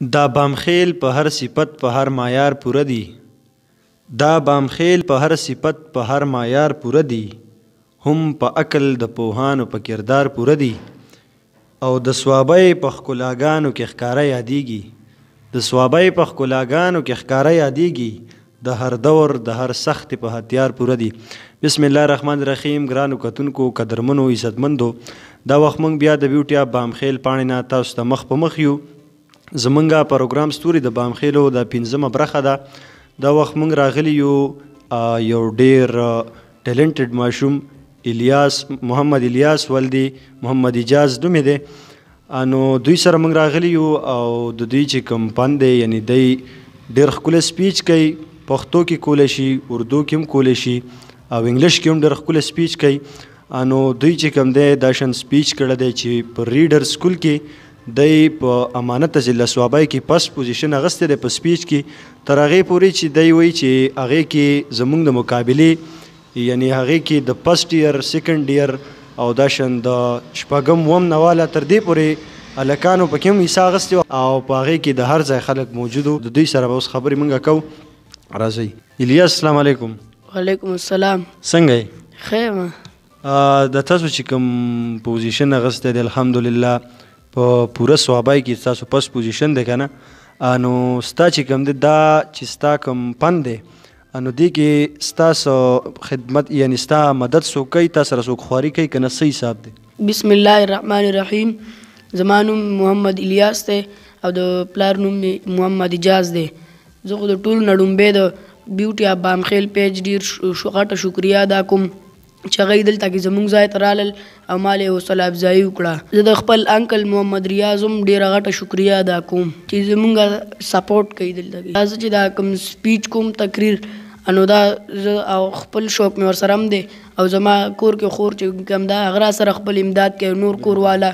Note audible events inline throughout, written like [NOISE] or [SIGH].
دا بامخیل په هر صفت په هر معیار پوره دی دا بامخیل په هر صفت په هر معیار پوره دی هم په عقل د پوهانو په کردار پوره دی او د سوابۍ په ښکلاګانو کې ښکاره یادیږي د سوابۍ په ښکلاګانو کې ښکاره یادیږي د هر دور د هر سخت په هتیار پوره دی بسم الله الرحمن الرحیم ګرانو کتونکو قدرمنو عزتمندو دا وخت موږ بیا د بیوټیا بامخیل پاڼې نه تاسو ته مخ په مخ یو زمونږه پروګرام ستوري د بامخېلو د پنځمه برخه ده دا وخت مونږ راغلی یو یو ډیر ټیلنټډ ماشوم الیاس محمد الیاس ولدی محمد اجاز دومې دی نو دوی سره مونږ راغلی یو او د دوی چې کوم پند دی یعنی دی ډیر خپل سپیچ کوي پښتو کې کولای شي اردو کې هم کولای شي او انګلیش کې هم ډیر خپل سپیچ کوي نو دوی چې کوم دی دا شن سپیچ کړه دی چې په ریډر سکول کې د په امانت ځله سوابای کې پس پوزیشن اغسته د په سپیچ کې تر هغه پوري چې دی وی چې هغه کې زمونږ د مقابله یعنی هغه کې د پست ایئر سیکنډ ایئر او دا شند شپږم وم نواله تر دې پوري الکانو پکې هم حصہ اغسته او په هغه کې د هر ځای خلک موجود د دوی سره اوس خبرې مونږه کو راځي الیاس السلام علیکم وعلیکم السلام څنګه یې خیر ما د تاسو چې کوم پوزیشن اغسته د الحمدلله په پوره صوابای کې تاسو پس پوزیشن ده کنه نو ستا چې کوم دی دا چې ستا کوم پند دی نو دی کې ستاسو خدمت یعنی ستا مدد سو کوي تاسو سره څوک خواري کوي کنه صحیح حساب دی بسم الله الرحمن الرحیم زمانم محمد الیاس ته او د پلار نوم محمد اجاز دی زه خو د ټولو نه ډومبې د بیوټي اب بامخیل پیج ډیر شوغټه شکریا ادا کوم چې هغه دلته کې زمونږ ځای ته رالل او ما له حوصله افزایي وکړه زه د خپل انکل محمد ریاض هم ډېره غټه شکریا ادا کوم چې زمونږ سپورټ کوي دلته کې زه چې دا کوم سپیچ کوم تقریر نو دا زه او خپل شوق مې ورسره هم دی او زما کور کې خور چې کوم دا هغه سره خپل امداد کوي نور کور والا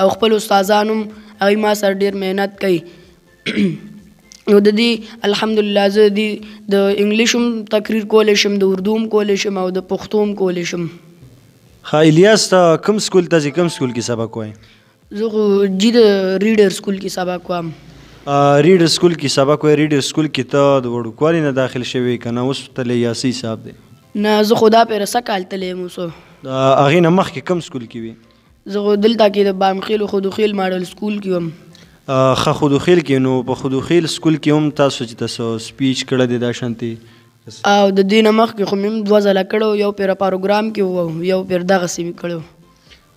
او خپل استادانم هغوی ما سره ډېر محنت کوي [CLEARS THROAT] نو د دې الحمدلله زه دې د انګلیش هم تقریر کولی شم د اردو هم کولی شم او د پښتو هم کولی شم ښه الیاس ته کوم سکول ته ځې کوم سکول کې سبق وایې زه خو جي د ریډر سکول کې سبق وایم ریډر سکول کې سبق وایې ریډر سکول کې ته د وړوکوالي نه داخل شوی که نه اوس تلی یاسي صاحب دی نه زه خو دا پېره څه کال تلی یم اوس د هغې نه مخکې کوم سکول کې وي زه خو دلته کې د بامخیل خودوخیل ماډل سکول کې وم خ خودوخیل کې نو په خودوخیل سکول کې هم تاسو چې تاسو سپیچ کړه د دا شانتي او د دې نه مخکې خو مم دوه ځله کړو یو پیر پروګرام کې وو یو پیر دغه سیمه کړو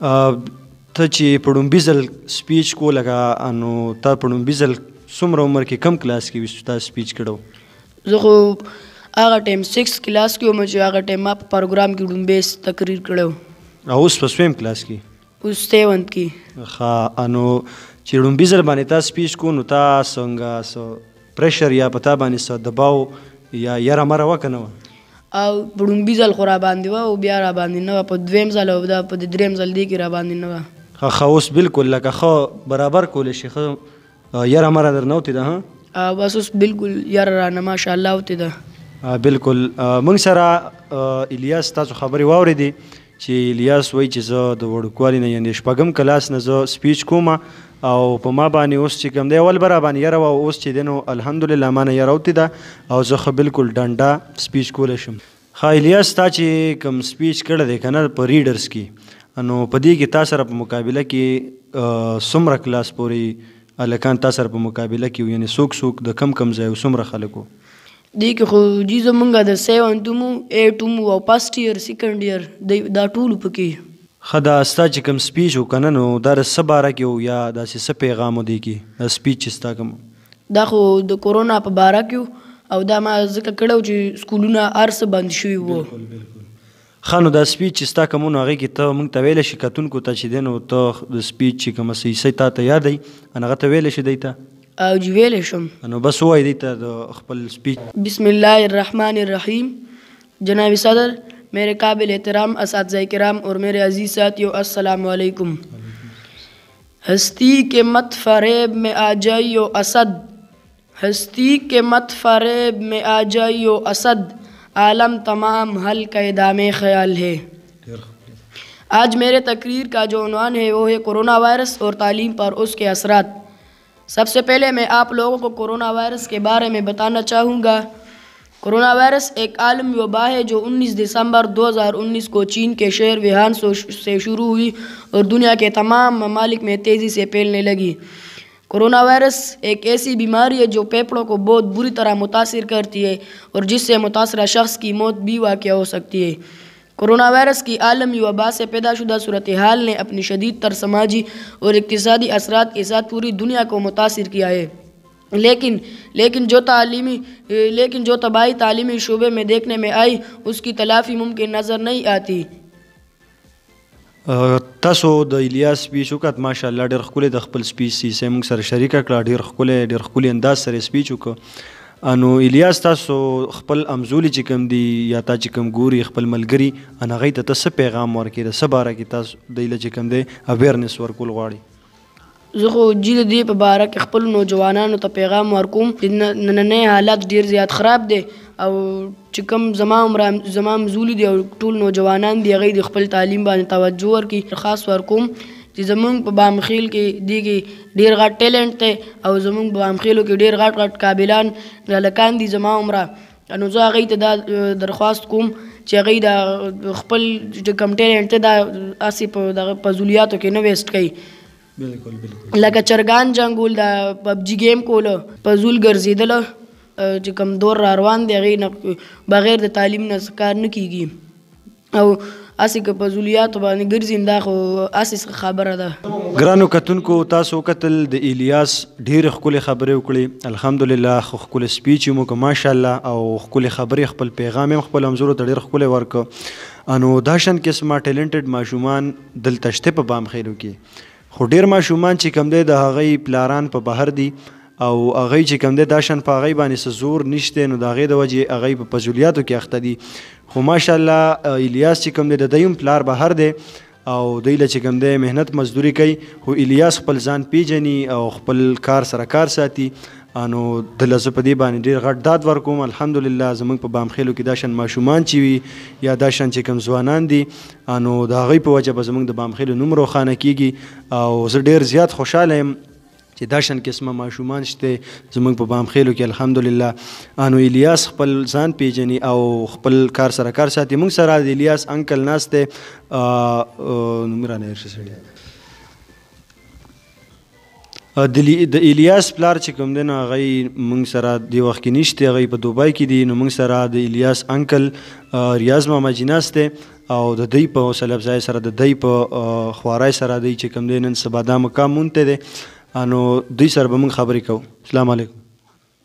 ته چې پړومبي ځل سپیچ کو لګا نو ته پړومبي ځل څومره عمر کې کم کلاس کې وستو ته سپیچ کړو زه خو هغه ټایم 6 کلاس کې مو چې هغه ټایم ما په پروګرام کې ډومبې تقریر کړو او اوس په سویم کلاس کې اوس 7 کې ښه انو چې لومبي ځل باندې تاسو پیش کو نو تاسو څنګه سو پرشر یا پتا باندې سو دباو یا یره مره وکنه او لومبي ځل خو را باندې و او بیا را باندې نه په دویم ځل او په دریم ځل دی کې را باندې نه و خو اوس بالکل لکه خو برابر کول شي خو یره مره درنوتی ده ها بس اوس بالکل یره را نه ماشاءالله وتی ده بالکل مونږ سره الیاس تاسو خبري واورې دي چې الیاس وای چې زه د وړوکوالي نه یعنی شپږم کلاس نه زه سپیچ کومه او په ما باندې اوس چې کوم دی اول برا باندې یره او اوس چې دینو الحمدلله ما نه یروتی دا او زه خو بالکل ډنډا سپیچ کول شم خایلیاس تا چې کوم سپیچ کړه دی کنه په ریډرز کې نو په دې کې تاسو سره په مقابله کې سمره کلاس پوری الکان تاسو سره په مقابله کې یعنی سوک سوک د کم کم ځای سمره خلکو دی کې خو جی زمونږه د 7 دومو 8 دومو او پاست ایئر سیکنډ ایئر دا ټول پکې خدا ستا چې کوم سپیچ وکنه نو دا څه باره کې وو یا داسې څه پیغام دی کې دا سپیچ ستا کوم دا خو د کورونا په باره کې او دا ما ځکه کړو چې سکولونه هر څه بند شوي وو خانو دا سپیچ ستا کوم نو هغه کې ته مونږ ته ویل شي کتونکو ته چې دین او ته د سپیچ چې کوم سي سي ته ته یاد دی هغه ته ویل شي دی ته او جویل شم نو بس وای دی ته خپل سپیچ بسم الله الرحمن الرحیم جناب صدر मेरे काबिल एहतराम इस कराम और मेरे अजीज़ साथियों वालेकुम हस्ती के मत फरेब में आ जाइयो असद हस्ती के मत फरेब में आ जाइयो असद आलम तमाम हल का दाम ख्याल है आज मेरे तकरीर का जो अनवान है वो है कोरोना वायरस और तालीम पर उसके असरा सबसे पहले मैं आप लोगों को कोरोना वायरस के बारे में बताना चाहूँगा कोरोना वायरस एक आलम वबा है जो 19 दिसंबर 2019 को चीन के शहर विहान से शुरू हुई और दुनिया के तमाम ममालिक में तेज़ी से फैलने लगी कोरोना वायरस एक ऐसी बीमारी है जो फेफड़ों को बहुत बुरी तरह मुतासर करती है और जिससे मुतासर शख्स की मौत भी वाक़ हो सकती है कोरोना वायरस की आलमी वबा से पैदाशुदा सूरत हाल ने अपनी शदीद तर समाजी और इकतदी असरात के साथ पूरी दुनिया को मुतासर किया है लेकिन लेकिन जो तालीमी लेकिन जो तबाही तालीमी शूबे में देखने में आई उसकी तलाफी मुमकिन नज़र नहीं आती تاسو د الیاس سپیچ وکړه ماشا الله ډېر ښکلی د خپل سپیچ سیسې موږ سره شریکه کړه ډېر ښکلی ډېر ښکلی انداز سره سپیچ وکړه نو الیاس تاسو خپل امزولي چې کوم دی یا تا چې کوم ګوري خپل ملګري ان هغې ته څه پیغام ورکړي د څه باره کې تاسو دی چې کوم دی اویرنس ورکول غواړي زه خو جی د دې په باره کې خپل نوجوانانو ته پیغام ورکوم چې نننۍ حالات ډیر زیات خراب دی او چې کوم زما عمره زما مزولي دي او ټول نوجوانان دي هغوی د خپل تعلیم باندې توجه ورکړي خاص ورکوم چې زمونږ په بامخیل کې دیږي ډیر غټ ټیلنټ دی او زمونږ په بامخیلو کې ډیر غټ غټ قابلان هلکان دي زما عمره نو زه هغوی ته دا درخواست کوم چې هغوی د خپل چې کوم ټیلنټ دی دا هسې په دغه په زولیاتو کې نه ویسټ کوي بالکل بالکل لکه چرګان جنگول دا پبجی گیم کوله په زول ګرځیدل چې کم دور را روان دی غي بغیر د تعلیم نه کار نه کیږي او اسی که په زولیاتو باندې ګرځیم دا خو اسی خبره ده ګرانو کتونکو تاسو قتل د الیاس ډیر خپل خبرې وکړي الحمدلله خو خپل سپیچ مو که ماشاءالله او خپل خبرې خپل پیغام هم خپل امزور ته ډیر خپل ورک انو دا شن قسمه ټیلنټډ ماشومان دلتشته په بام خیرو کې خو ډیر ماشومان چې کم دی د هغې پلاران په بهر دي او هغې چې کم دی دا شان په هغې باندې زور نشته نو د هغې د وجې هغې په فضولیاتو کې اخته دي خو ماشاءالله الیاس چې کم دی د دی پلار بهر دی او دوی له چې کوم دی مهنت مزدوري کوي خو الیاس خپل ځان پیژني او خپل کار سره کار ساتي انو د لزپدی باندې ډیر غټ داد ورکوم الحمدلله زمونږ په بامخېلو کې دا شن ماشومان چی وي یا دا شن چې کم ځوانان دي انو دا غي په وجه به زمونږ د بامخېلو نوم روخانه کیږي او زه ډیر زیات خوشاله یم چې دا شن قسمه ماشومان شته زمونږ په بامخېلو کې الحمدلله انو الیاس خپل ځان پیژني او خپل کار سره کار ساتي موږ سره د الیاس انکل ناس ته نومرانه شي د الیاس پلار چې کوم دین هغه مونږ سره دی وخت کې نشته هغه په دوبای کې دی نو مونږ سره د الیاس انکل ریاض ماما جناسته او د دې په وسلب ځای سره د دې په خوارای سره دی چې کوم دین سبا د مقام مونته دی نو دوی سره به مونږ خبرې کوو السلام علیکم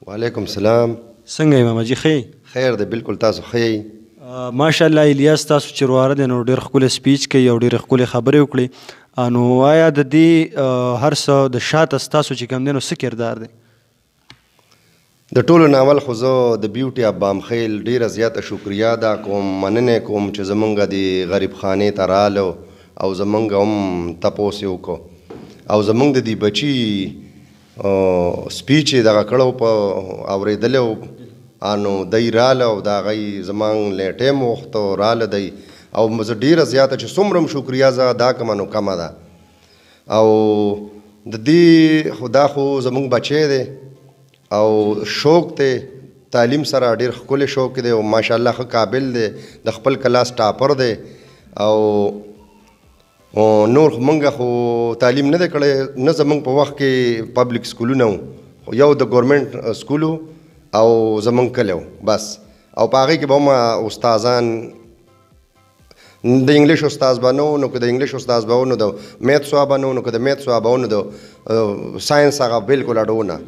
وعلیکم السلام څنګه یې ماما جی خې خیر دی بالکل تاسو خې ماشاءالله الیاس تاسو چرواره د نو ډیر خپل سپیچ کوي او ډیر خپل خبرې وکړي نو آیا د دې هر څه د شاته ستاسو چې کوم دینو څه کردار دی د ټولو ناول خو زه د بیوټي اف بامخیل ډیره زیاته شکریا دا کوم مننه کوم چې زمونږ د غریب خانې ته رالو او زمونږ هم تپوس یې وکړو او زمونږ د دې بچي سپیچ یې دغه کړو په اورېدلی نو دی راله او د هغوی زمونږ له ټیم وخته راله دی او زه ډیره زیاته چې څومره شکریا زه ادا کوم نو کمه ده او د دې خدا خو زمونږ بچی دی او شوق ته تعلیم سره ډیر خپل شوق دی او ماشاءالله خو قابل دی د خپل کلاس ټاپر دی او او نور مونږه خو تعلیم نه کړي نه زمونږ په وخت کې پبلک سکولونه یو د ګورمنټ سکولو او زمونږ کلو بس او پاره کې به ما استادان د انګلیش استاد بنو نو که د انګلیش استاد بونو د میت ثواب نو نو که د میت ثواب بونو د ساينس هغه بالکل اډونه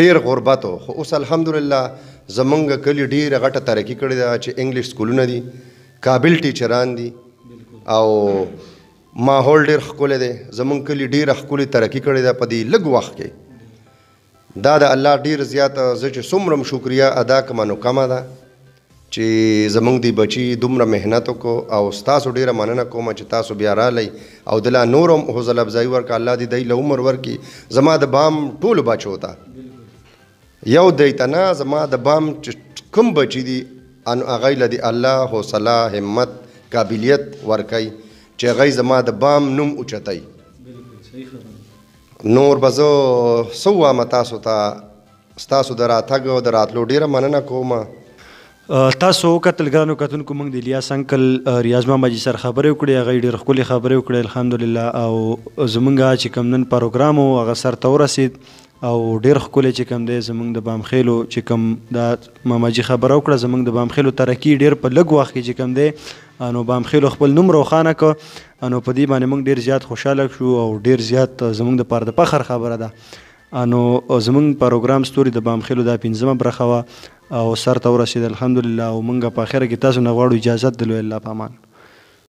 ډیر غربت خو اوس الحمدلله زمونږ کلی ډیر غټه ترقی کړې ده چې انګلیش سکولونه دي قابل ټیچران دي او ماحول ډیر ښکلی دی زمونږ کلی ډیر ښکلی ترقی کړې ده په دې لږ وخت کې دا د الله ډیر زیات زه چې څومره شکریا ادا کوم نو کمه ده چې زمونږ دی بچي دومره مهنت کو او تاسو ډیره مننه کوم چې تاسو بیا را لې او دلا نورم حوصله افزای ورک الله دې د عمر ورکی زما د بام ټول بچو تا یو دیتنا زما د بام کوم بچی دی ان هغه لدی الله حوصله همت قابلیت ورکي چې هغه زما د بام نوم اوچتای نور بزو سوا متاسو تا ستاسو دراتګ او دراتلو ډیره مننه کومه تاسو کتل غانو کتونکو موږ د الیاس انکل ریاض محمد سره خبرې وکړې هغه ډېر خولي خبرې وکړې الحمدلله او زمونږه چې کم نن پروګرام او هغه سر ته ورسید او ډېر خولي چې کم دی زمونږ د بامخېلو چې کم د ماماجي خبره وکړه زمونږ د بامخېلو ترقی ډېر په لږ وخت کې چې کم دی انو بامخېلو خپل نوم روښانه ک انو په دې باندې موږ ډېر زیات خوشاله شو او ډېر زیات زمونږ د پاره د فخر خبره ده نو زمونږ پروګرام ستوري د بامخلو د پنځمه برخه او سر ته ورسید الحمدلله او مونږ په اخر کې تاسو نه غواړو اجازه دلوي الله پامان